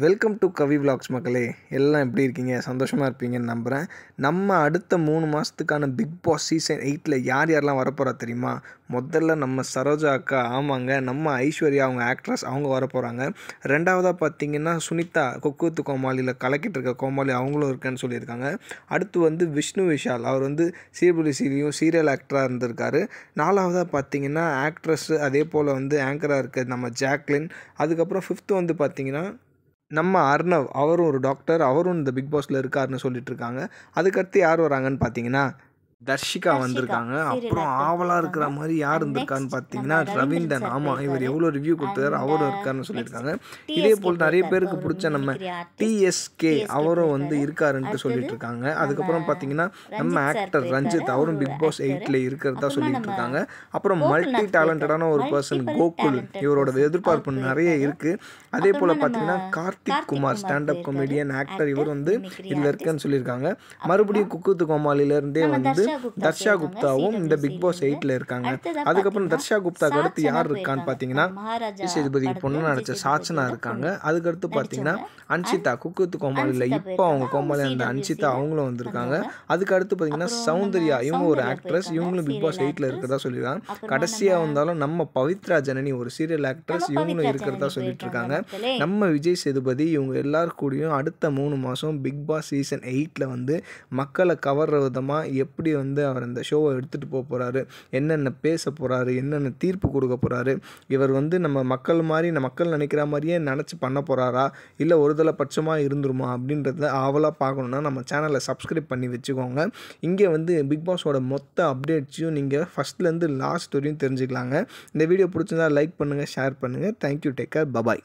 welcome to Kavi vlogs மக்களே எல்லாம் எப்படி இருக்கீங்க சந்தோஷமாக இருப்பீங்கன்னு நம்புகிறேன் நம்ம அடுத்த மூணு மாதத்துக்கான பிக் பாஸ் சீசன் எயிட்டில் யார் யாரெல்லாம் வரப்போகிறா தெரியுமா முதல்ல நம்ம சரோஜா அக்கா ஆமாங்க நம்ம ஐஸ்வர்யா அவங்க ஆக்ட்ரஸ் அவங்க வரப்போகிறாங்க ரெண்டாவதாக பார்த்தீங்கன்னா சுனிதா கொக்கூத்து கோமாளியில் கலக்கிட்டு இருக்க கோமாளி அவங்களும் இருக்கேன்னு சொல்லியிருக்காங்க அடுத்து வந்து விஷ்ணு விஷால் அவர் வந்து சீர்புலி சீரியும் சீரியல் ஆக்டராக இருந்திருக்காரு நாலாவதாக பார்த்தீங்கன்னா ஆக்ட்ரஸ் அதே போல் வந்து ஆங்கராக இருக்க நம்ம ஜாக்லின் அதுக்கப்புறம் ஃபிஃப்த்து வந்து பார்த்திங்கன்னா நம்ம அர்ணவ் அவரும் ஒரு டாக்டர் அவரும் இந்த பிக் பாஸில் இருக்காருன்னு சொல்லிட்டு இருக்காங்க அதுக்கடுத்து யார் வராங்கன்னு பார்த்தீங்கன்னா தர்ஷிகா வந்திருக்காங்க அப்புறம் ஆவலா இருக்கிற மாதிரி யார் இருந்திருக்கான்னு பார்த்தீங்கன்னா ரவீந்திரன் ஆமா இவர் எவ்வளோ ரிவ்யூ கொடுத்தாரு அவரும் இருக்காருன்னு சொல்லியிருக்காங்க இதே போல் நிறைய பேருக்கு பிடிச்ச நம்ம டிஎஸ்கே அவரும் வந்து இருக்காருன்ட்டு சொல்லிட்டு இருக்காங்க அதுக்கப்புறம் பார்த்தீங்கன்னா நம்ம ஆக்டர் ரஞ்சித் அவரும் பிக் பாஸ் எயிட்டில் இருக்கிறதா சொல்லிட்டு இருக்காங்க அப்புறம் மல்டி டேலண்டடான ஒரு பர்சன் கோகுல் இவரோட எதிர்பார்ப்பு நிறைய இருக்குது அதே போல் பார்த்தீங்கன்னா Karthik Kumar standup comedian actor இவர் வந்து இதில் இருக்குன்னு சொல்லியிருக்காங்க மறுபடியும் குக்குத்து இருந்தே வந்து தர்ஷா குப்தாவும் இந்த பிக் பாஸ் எயிட்டில் இருக்காங்க அதுக்கப்புறம் தர்ஷா குப்தா அடுத்து யார் இருக்கான்னு பார்த்தீங்கன்னா சேதுபதிக்கு பொண்ணு நடிச்ச சாச்சனா இருக்காங்க அதுக்கடுத்து பார்த்தீங்கன்னா அன்ஷிதா குக்கூத்து கோமாளியில் இப்போ அவங்க கோமாளி அந்த அன்ஷிதா அவங்களும் வந்திருக்காங்க அதுக்கு அடுத்து பார்த்தீங்கன்னா சௌந்தர்யா இவங்க ஒரு ஆக்ட்ரஸ் இவங்களும் பிக் பாஸ் எயிட்டில் இருக்கிறதா சொல்லியிருக்காங்க கடைசியாக வந்தாலும் நம்ம பவித்ரா ஜனனி ஒரு சீரியல் ஆக்ட்ரஸ் இவங்களும் இருக்கிறதா சொல்லிட்டு இருக்காங்க நம்ம விஜய் சேதுபதி இவங்க எல்லாரும் கூடயும் அடுத்த மூணு மாதம் பிக் பாஸ் சீசன் எயிட்டில் வந்து மக்களை கவர்ற விதமாக எப்படி வந்து அவர் இந்த ஷோவை எடுத்துகிட்டு போக போகிறாரு என்னென்ன பேச போகிறாரு என்னென்ன தீர்ப்பு கொடுக்க போகிறாரு இவர் வந்து நம்ம மக்கள் மாதிரி நம்ம மக்கள் நினைக்கிற மாதிரியே நினச்சி பண்ண போகிறாரா இல்லை ஒருதலை பட்சமாக இருந்துருமா அப்படின்றத ஆவலாக பார்க்கணுன்னா நம்ம சேனலை சப்ஸ்கிரைப் பண்ணி வச்சுக்கோங்க இங்கே வந்து பிக் பாஸோட மொத்த அப்டேட்ஸையும் நீங்கள் ஃபஸ்ட்லேருந்து லாஸ்ட் வரையும் தெரிஞ்சுக்கலாங்க இந்த வீடியோ பிடிச்சிருந்தா லைக் பண்ணுங்கள் ஷேர் பண்ணுங்கள் தேங்க்யூ டேக்கர் பபாய்